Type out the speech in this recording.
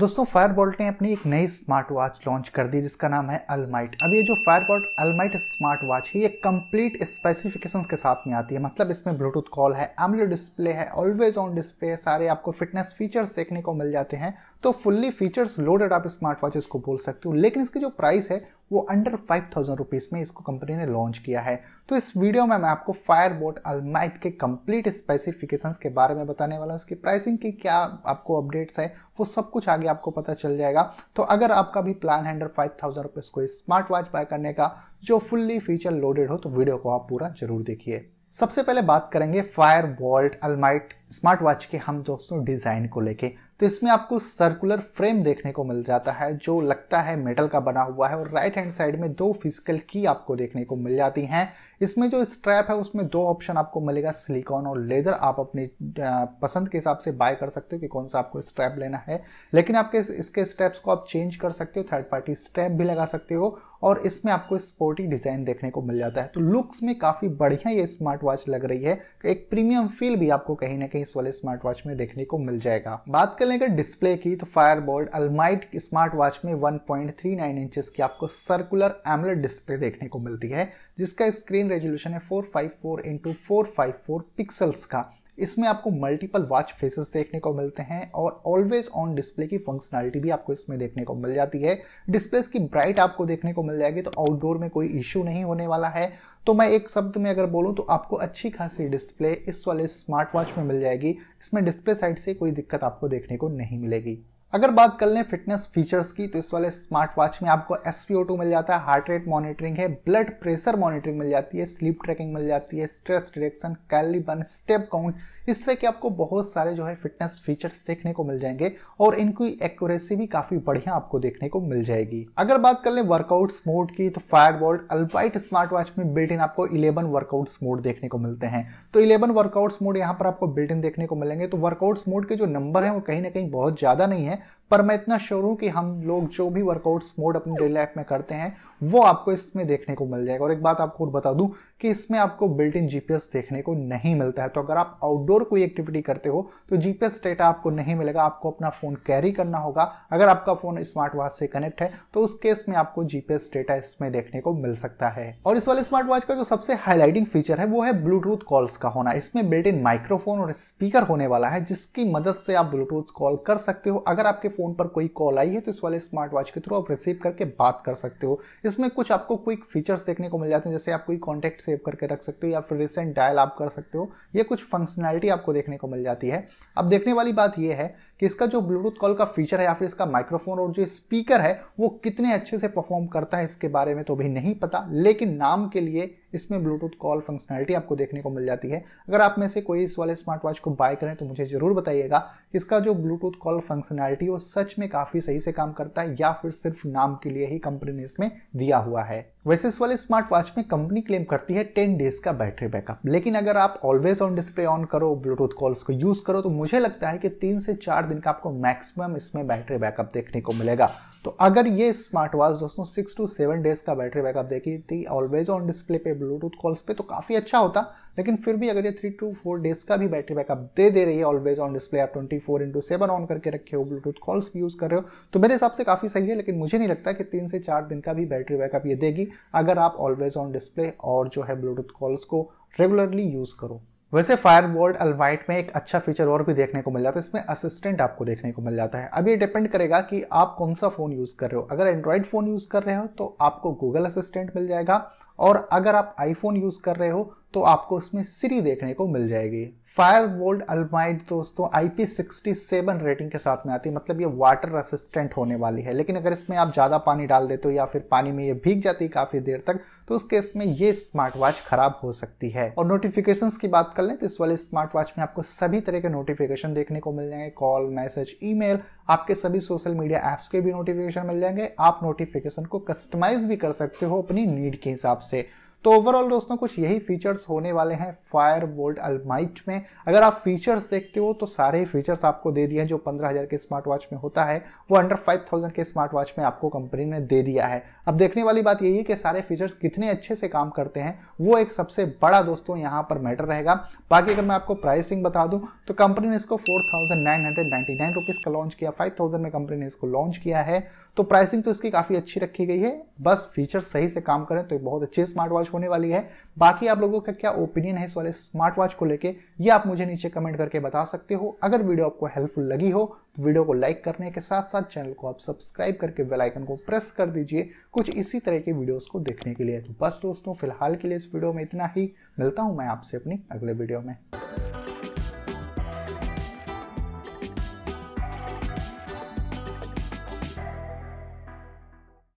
दोस्तों फायरबॉल्ट ने अपनी एक नई स्मार्ट वॉच लॉन्च कर दी जिसका नाम है अलमाइट अब ये जो फायरबॉल्ट अलमाइट स्मार्ट वॉच है ये कंप्लीट स्पेसिफिकेशंस के साथ में आती है मतलब इसमें ब्लूटूथ कॉल है एमलो डिस्प्ले है ऑलवेज ऑन डिस्प्ले है सारे आपको फिटनेस फीचर्स देखने को मिल जाते हैं तो फुल्ली फीचर्स लोडेड आप स्मार्ट वॉच इसको बोल सकते हो लेकिन इसकी जो प्राइस है वो अंडर फाइव थाउजेंड रुपीज़ में इसको कंपनी ने लॉन्च किया है तो इस वीडियो में मैं आपको फायर बोट अलमाइट के कंप्लीट स्पेसिफिकेशंस के बारे में बताने वाला हूँ इसकी प्राइसिंग की क्या आपको अपडेट्स है वो सब कुछ आगे आपको पता चल जाएगा तो अगर आपका भी प्लान है अंडर फाइव थाउजेंड रुपीज़ को स्मार्ट वॉच बाय करने का जो फुल्ली फीचर लोडेड हो तो वीडियो को आप पूरा जरूर देखिए सबसे पहले बात करेंगे Fire Boltt Almighty smart watch के हम दोस्तों डिज़ाइन को लेके तो इसमें आपको सर्कुलर फ्रेम देखने को मिल जाता है जो लगता है मेटल का बना हुआ है और राइट हैंड साइड में दो फिजिकल की आपको देखने को मिल जाती हैं इसमें जो स्ट्रैप है उसमें दो ऑप्शन आपको मिलेगा सिलिकॉन और लेदर आप अपनी पसंद के हिसाब से बाय कर सकते हो कि कौन सा आपको स्ट्रैप लेना है लेकिन आपके इसके स्टेप्स को आप चेंज कर सकते हो थर्ड पार्टी स्ट्रैप भी लगा सकते हो और इसमें आपको स्पोर्टी डिज़ाइन देखने को मिल जाता है तो लुक्स में काफ़ी बढ़िया ये स्मार्ट वॉच लग रही है एक प्रीमियम फील भी आपको कहीं ना कहीं हमें इस वाले स्मार्ट वॉच में देखने को मिल जाएगा बात कर लेकर डिस्प्ले की तो Fire Fire Boltt Almighty smart watch में 1.39 इंचेस की आपको सर्कुलर एमलेट डिस्प्ले देखने को मिलती है जिसका स्क्रीन रेजोल्यूशन है 454 फाइव फोर इंटू पिक्सल्स का इसमें आपको मल्टीपल वॉच फेसेस देखने को मिलते हैं और ऑलवेज ऑन डिस्प्ले की फंक्शनैलिटी भी आपको इसमें देखने को मिल जाती है डिस्प्ले की ब्राइट आपको देखने को मिल जाएगी तो आउटडोर में कोई इश्यू नहीं होने वाला है तो मैं एक शब्द में अगर बोलूं तो आपको अच्छी खासी डिस्प्ले इस वाले स्मार्ट वॉच में मिल जाएगी इसमें डिस्प्ले साइड से कोई दिक्कत आपको देखने को नहीं मिलेगी अगर बात कर लें फिटनेस फीचर्स की तो इस वाले स्मार्ट वॉच में आपको एस मिल जाता है हार्ट रेट मॉनिटरिंग है ब्लड प्रेशर मॉनिटरिंग मिल जाती है स्लीप ट्रैकिंग मिल जाती है stress detection calorie burn step count इस तरह के आपको बहुत सारे जो है फिटनेस फीचर्स देखने को मिल जाएंगे और इनकी एक्यूरेसी भी काफी बढ़िया आपको देखने को मिल जाएगी अगर बात कर ले वर्कआउट्स मोड की तो Fire Boltt Almighty smart watch में बिल्ट इन आपको इलेवन वर्कआउट्स मोड देखने को मिलते हैं तो इलेवन वर्कआउट्स मोड यहाँ पर आपको बिल्ट इन देखने को मिलेंगे तो वर्कआउट्स मोड के जो नंबर है वो कहीं ना कहीं बहुत ज्यादा नहीं है पर मैं इतना श्योर हूँ कि हम लोग जो भी वर्कआउट्स मोड अपनी डेली लाइफ में करते हैं वो आपको इसमें देखने को मिल जाएगा और एक बात आपको और बता दूं कि इसमें आपको बिल्ट इन जीपीएस देखने को नहीं मिलता है तो अगर आप आउटडोर कोई एक्टिविटी करते हो तो जीपीएस डेटा आपको नहीं मिलेगा आपको अपना फ़ोन कैरी करना होगा अगर आपका फ़ोन स्मार्ट वॉच से कनेक्ट है तो उस केस में आपको जीपीएस डेटा इसमें देखने को मिल सकता है और इस वाले स्मार्ट वॉच का जो सबसे हाईलाइटिंग फीचर है वो है ब्लूटूथ कॉल्स का होना इसमें बिल्ट इन माइक्रोफोन और स्पीकर होने वाला है जिसकी मदद से आप ब्लूटूथ कॉल कर सकते हो अगर आपके फ़ोन पर कोई कॉल आई है तो इस वाले स्मार्ट वॉच के थ्रू आप रिसीव करके बात कर सकते हो इस इसमें कुछ आपको क्विक फीचर्स देखने को मिल जाते हैं जैसे आप कोई कॉन्टैक्ट सेव करके रख सकते हो या फिर रिसेंट डायल आप कर सकते हो ये कुछ फंक्शनैलिटी आपको देखने को मिल जाती है अब देखने वाली बात यह है कि इसका जो ब्लूटूथ कॉल का फीचर है या फिर इसका माइक्रोफोन और जो स्पीकर है वो कितने अच्छे से परफॉर्म करता है इसके बारे में तो भी नहीं पता लेकिन नाम के लिए इसमें ब्लूटूथ कॉल फंक्शनैलिटी आपको देखने को मिल जाती है अगर आप में से कोई इस वाले स्मार्ट वॉच को बाय करें तो मुझे ज़रूर बताइएगा इसका जो ब्लूटूथ कॉल फंक्शनैलिटी वो सच में काफ़ी सही से काम करता है या फिर सिर्फ नाम के लिए ही कंपनी ने इसमें दिया हुआ है वैसे इस वाले स्मार्ट वॉच में कंपनी क्लेम करती है टेन डेज का बैटरी बैकअप लेकिन अगर आप ऑलवेज ऑन डिस्प्ले ऑन करो ब्लूटूथ कॉल्स को यूज करो तो मुझे लगता है कि तीन से चार दिन का आपको मैक्सिमम इसमें बैटरी बैकअप देखने को मिलेगा तो अगर ये स्मार्ट वॉच दोस्तों सिक्स टू सेवन डेज का बैटरी बैकअप देखी थी ऑलवेज ऑन डिस्प्ले पे ब्लूटूथ कॉल्स पे तो काफ़ी अच्छा होता लेकिन फिर भी अगर ये थ्री टू फोर डेज का भी बैटरी बैकअप दे दे रही है ऑलवेज ऑन डिस्प्ले आप twenty four into seven on करके रखे हो ब्लूटूथ कॉल्स भी यूज़ कर रहे हो तो मेरे हिसाब से काफ़ी सही है लेकिन मुझे नहीं लगता कि तीन से चार दिन का भी बैटरी बैकअप ये देगी अगर आप ऑलवेज ऑन डिस्प्ले और जो है ब्लूटूथ कॉल्स को रेगुलरली यूज़ करो वैसे फायर बोल्ट अलवाइट में एक अच्छा फीचर और भी देखने को मिल जाता है इसमें असिस्टेंट आपको देखने को मिल जाता है अब ये डिपेंड करेगा कि आप कौन सा फ़ोन यूज़ कर रहे हो अगर एंड्रॉयड फ़ोन यूज़ कर रहे हो तो आपको गूगल असिस्टेंट मिल जाएगा और अगर आप आईफोन यूज़ कर रहे हो तो आपको इसमें सीरी देखने को मिल जाएगी फायर वोल्ड अल्माइड दोस्तों I P sixty seven rating के साथ में आती है मतलब ये वाटर रेसिस्टेंट होने वाली है लेकिन अगर इसमें आप ज़्यादा पानी डाल देते हो या फिर पानी में ये भीग जाती है काफ़ी देर तक तो उस केस में ये स्मार्ट वॉच खराब हो सकती है और नोटिफिकेशन की बात कर लें तो इस वाले स्मार्ट वॉच में आपको सभी तरह के नोटिफिकेशन देखने को मिल जाएंगे कॉल मैसेज ई आपके सभी सोशल मीडिया एप्स के भी नोटिफिकेशन मिल जाएंगे आप नोटिफिकेशन को कस्टमाइज भी कर सकते हो अपनी नीड के हिसाब आपसे तो ओवरऑल दोस्तों कुछ यही फीचर्स होने वाले हैं फायर वोल्ट अल्माइट में अगर आप फीचर्स देखते हो तो सारे ही फीचर्स आपको दे दिए हैं जो 15000 के स्मार्ट वॉच में होता है वो अंडर 5000 के स्मार्ट वॉच में आपको कंपनी ने दे दिया है अब देखने वाली बात यही है कि सारे फीचर्स कितने अच्छे से काम करते हैं वो एक सबसे बड़ा दोस्तों यहाँ पर मैटर रहेगा बाकी अगर मैं आपको प्राइसिंग बता दूँ तो कंपनी ने इसको फोर थाउजेंड का लॉन्च किया फाइव में कंपनी ने इसको लॉन्च किया है तो प्राइसिंग तो इसकी काफ़ी अच्छी रखी गई है बस फीचर्स सही से काम करें तो एक बहुत अच्छी स्मार्ट वॉच होने वाली है बाकी आप लोगों का क्या ओपिनियन है इस वाले स्मार्ट वॉच को लेके ये आप मुझे नीचे कमेंट करके बता सकते हो अगर वीडियो आपको हेल्पफुल लगी हो तो वीडियो को लाइक करने के साथ साथ चैनल को आप सब्सक्राइब करके बेल आइकन को प्रेस कर दीजिए कुछ इसी तरह के वीडियोज को देखने के लिए तो बस दोस्तों फिलहाल के लिए इस वीडियो में इतना ही मिलता हूँ मैं आपसे अपनी अगले वीडियो में